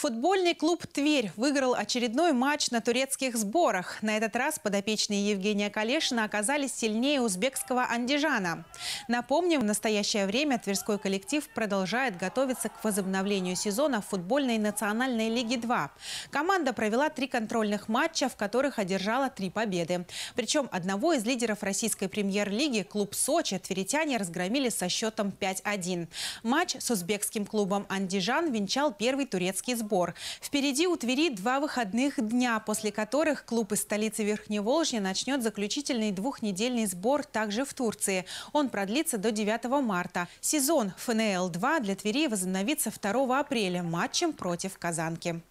Футбольный клуб «Тверь» выиграл очередной матч на турецких сборах. На этот раз подопечные Евгения Калешина оказались сильнее узбекского «Андижана». Напомним, в настоящее время тверской коллектив продолжает готовиться к возобновлению сезона футбольной национальной лиги 2. Команда провела три контрольных матча, в которых одержала три победы. Причем одного из лидеров российской премьер-лиги, клуб «Сочи», тверитяне разгромили со счетом 5-1. Матч с узбекским клубом «Андижан» венчал первый турецкий сбор сбор. Впереди у Твери два выходных дня, после которых клуб из столицы Верхневолжья начнет заключительный двухнедельный сбор также в Турции. Он продлится до 9 марта. Сезон ФНЛ-2 для Твери возобновится 2 апреля матчем против Казанки.